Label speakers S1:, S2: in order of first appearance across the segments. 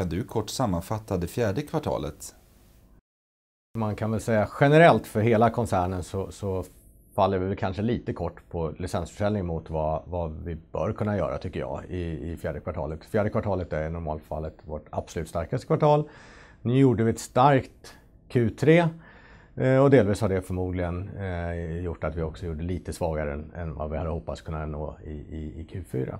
S1: Kan du kort sammanfatta det fjärde kvartalet? Man kan väl säga generellt för hela koncernen så, så faller vi kanske lite kort på licensförsäljning mot vad, vad vi bör kunna göra tycker jag i, i fjärde kvartalet. Fjärde kvartalet är i normalfallet vårt absolut starkaste kvartal. Nu gjorde vi ett starkt Q3 eh, och delvis har det förmodligen eh, gjort att vi också gjorde lite svagare än, än vad vi hade hoppats kunna nå i, i, i Q4.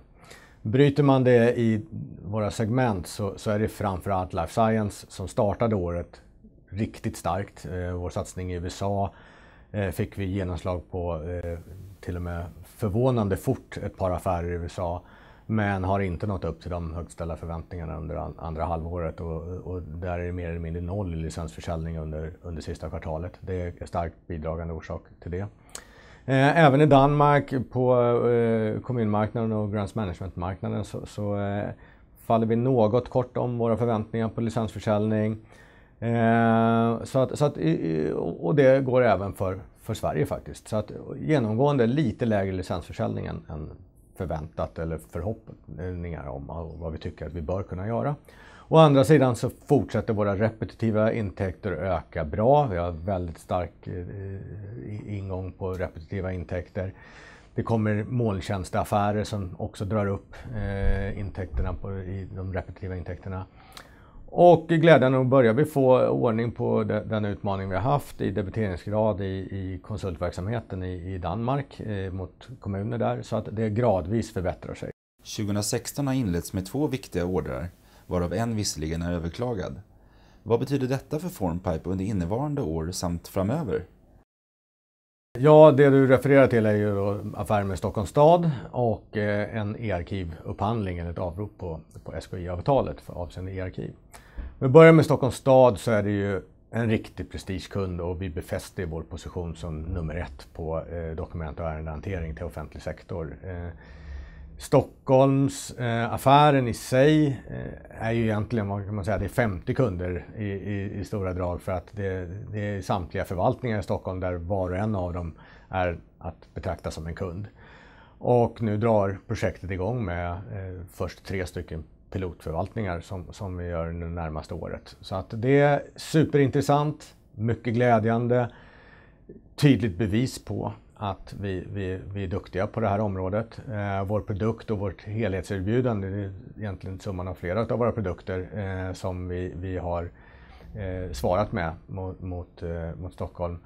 S1: Bryter man det i våra segment så, så är det framförallt life science som startade året riktigt starkt. Eh, vår satsning i USA eh, fick vi genomslag på eh, till och med förvånande fort ett par affärer i USA men har inte nått upp till de högt ställda förväntningarna under andra halvåret och, och, där är det mer eller mindre noll i licensförsäljning under, under sista kvartalet. Det är en starkt bidragande orsak till det. Eh, även i Danmark på eh, kommunmarknaden och grants management-marknaden så, så eh, faller vi något kort om våra förväntningar på licensförsäljning. Så att, så att, och det går även för, för Sverige faktiskt. Så att genomgående lite lägre licensförsäljning än, än förväntat eller förhoppningar om vad vi tycker att vi bör kunna göra. Å andra sidan så fortsätter våra repetitiva intäkter öka bra. Vi har väldigt stark ingång på repetitiva intäkter. Det kommer molntjänsteaffärer som också drar upp eh, intäkterna på, i de repetitiva intäkterna. Och glädjande nog börjar vi få ordning på de, den utmaning vi har haft i debiteringsgrad i, i konsultverksamheten i, i Danmark eh, mot kommuner där så att det gradvis förbättrar sig. 2016 har inletts med två viktiga ordrar, varav en visserligen är överklagad. Vad betyder detta för Formpipe under innevarande år samt framöver? Ja, det du refererar till är ju affären med Stockholms stad och eh, en e-arkivupphandling, eller ett avrop på, på SKI-avtalet avseende e-arkiv. Om vi börjar med Stockholms stad så är det ju en riktig prestigekund och vi befäster vår position som nummer ett på eh, dokument och ärendehantering till offentlig sektor. Eh, Stockholms eh, affären i sig eh, är ju egentligen, vad kan man säga, det är 50 kunder i, i, i stora drag för att det, det, är samtliga förvaltningar i Stockholm där var och en av dem är att betrakta som en kund. Och nu drar projektet igång med eh, först tre stycken pilotförvaltningar som, som vi gör det närmaste året. Så att det är superintressant, mycket glädjande, tydligt bevis på att vi, vi, vi är duktiga på det här området. Eh, vår produkt och vårt helhetserbjudande, det är egentligen summan av flera av våra produkter eh, som vi, vi har eh, svarat med mot, mot, eh, mot Stockholm,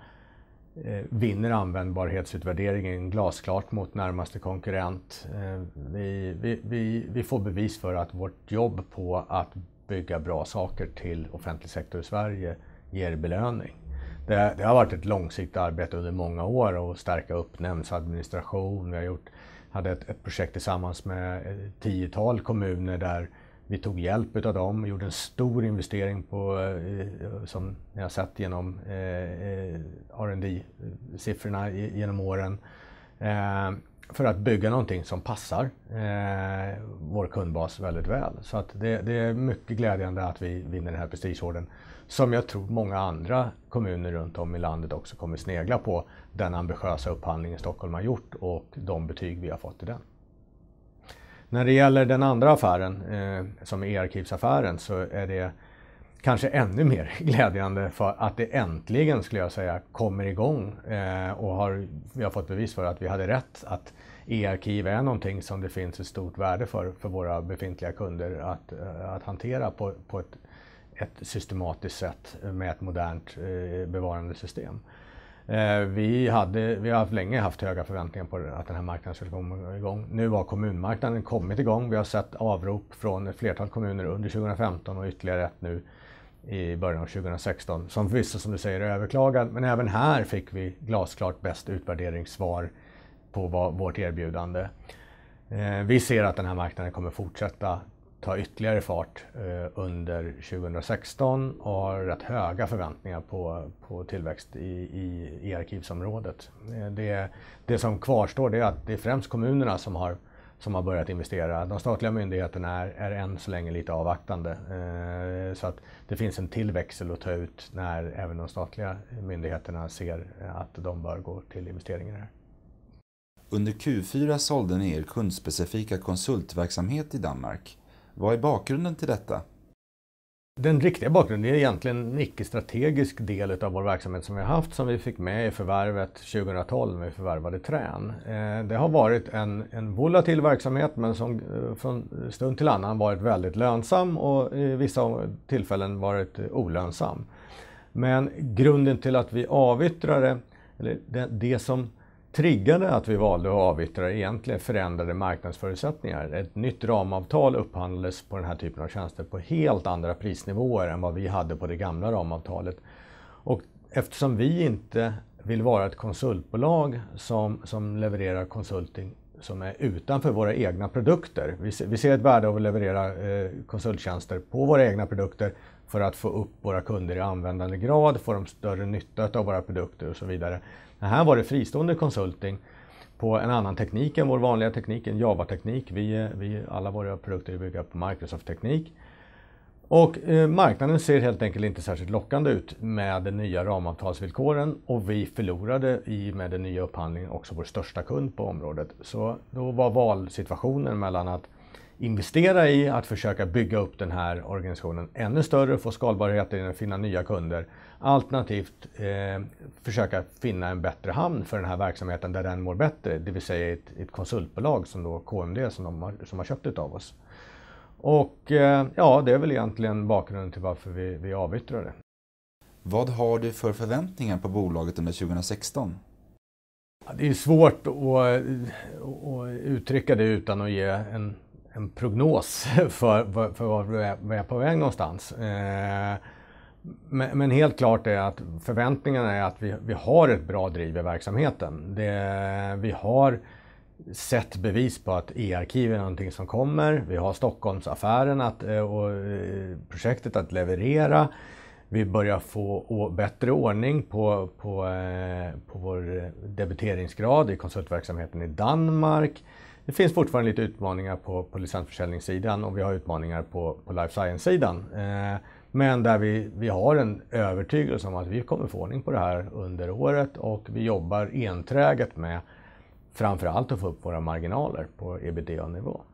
S1: eh, vinner användbarhetsutvärderingen glasklart mot närmaste konkurrent. Eh, vi, vi, vi, vi får bevis för att vårt jobb på att bygga bra saker till offentlig sektor i Sverige ger belöning. Det, det, har varit ett långsiktigt arbete under många år att stärka upp nämndsadministration. Vi har gjort, hade ett, ett projekt tillsammans med ett tiotal kommuner där vi tog hjälp av dem och gjorde en stor investering på, eh, eh, som ni har sett genom eh, eh rd siffrorna genom åren för att bygga någonting som passar eh, vår kundbas väldigt väl. Så att det, det, är mycket glädjande att vi vinner den här prestigeorden som jag tror många andra kommuner runt om i landet också kommer snegla på den ambitiösa upphandlingen Stockholm har gjort och de betyg vi har fått i den. När det gäller den andra affären, eh, som är e-arkivsaffären, så är det kanske ännu mer glädjande för att det äntligen, skulle jag säga, kommer igång eh, och har, vi har fått bevis för att vi hade rätt att e-arkiv är någonting som det finns ett stort värde för, för våra befintliga kunder att, eh, att hantera på, på ett, ett systematiskt sätt med ett modernt eh, bevarandesystem. Vi, hade, vi har länge haft höga förväntningar på att den här marknaden skulle komma igång. Nu har kommunmarknaden kommit igång. Vi har sett avrop från ett flertal kommuner under 2015 och ytterligare ett nu i början av 2016 som förvisso som du säger är överklagad men även här fick vi glasklart bäst utvärderingssvar på vad, vårt erbjudande. Eh, vi ser att den här marknaden kommer fortsätta ta ytterligare fart eh, under 2016 och har rätt höga förväntningar på, på tillväxt i, i, i arkivsområdet. Eh, det, det som kvarstår är att det är främst kommunerna som har som har börjat investera. De statliga myndigheterna är, är än så länge lite avvaktande. Eh, så att det finns en tillväxel att ta ut när även de statliga myndigheterna ser att de bör gå till investeringar här. Under Q4 sålde ni er kundspecifika konsultverksamhet i Danmark. Vad är bakgrunden till detta? Den riktiga bakgrunden är egentligen en icke-strategisk del av vår verksamhet som vi har haft som vi fick med i förvärvet 2012 när vi förvärvade Trän. Eh, det har varit en, en volatil verksamhet men som eh, från stund till annan varit väldigt lönsam och i vissa tillfällen varit olönsam. Men grunden till att vi avyttrade, eller det, det som triggade att vi valde att avyttra egentligen förändrade marknadsförutsättningar. Ett nytt ramavtal upphandlades på den här typen av tjänster på helt andra prisnivåer än vad vi hade på det gamla ramavtalet. Och eftersom vi inte vill vara ett konsultbolag som, som levererar konsulting som är utanför våra egna produkter. Vi, vi ser ett värde av att leverera eh, konsulttjänster på våra egna produkter för att få upp våra kunder i användandegrad, få dem större nytta av våra produkter och så vidare. Men Här var det fristående konsulting på en annan teknik än vår vanliga teknik, en Java-teknik. Vi, vi, alla våra produkter är byggda på Microsoft-teknik. Och eh, marknaden ser helt enkelt inte särskilt lockande ut med de nya ramavtalsvillkoren och vi förlorade i med den nya upphandlingen också vår största kund på området. Så då var valsituationen mellan att investera i, att försöka bygga upp den här organisationen ännu större, få skalbarhet i den, finna nya kunder. Alternativt eh, försöka finna en bättre hamn för den här verksamheten där den mår bättre, det vill säga ett, ett konsultbolag som då KMD som, de har, som har köpt det av oss. Och eh, ja, det är väl egentligen bakgrunden till varför vi, vi avyttrade. Vad har du för förväntningar på bolaget under 2016? Det är svårt att, eh, att uttrycka det utan att ge en en prognos för, för, för var vi är på väg någonstans. Eh, men, men, helt klart är att förväntningarna är att vi, vi har ett bra driv i verksamheten. Det, vi har sett bevis på att e-arkiv är någonting som kommer. Vi har Stockholmsaffären att, eh, och eh, projektet att leverera. Vi börjar få bättre ordning på, på, på vår debiteringsgrad i konsultverksamheten i Danmark det finns fortfarande lite utmaningar på, på licensförsäljningssidan och vi har utmaningar på, på life science-sidan. Eh, men där vi, vi har en övertygelse om att vi kommer få ordning på det här under året och vi jobbar enträget med framförallt att få upp våra marginaler på ebitda-nivå.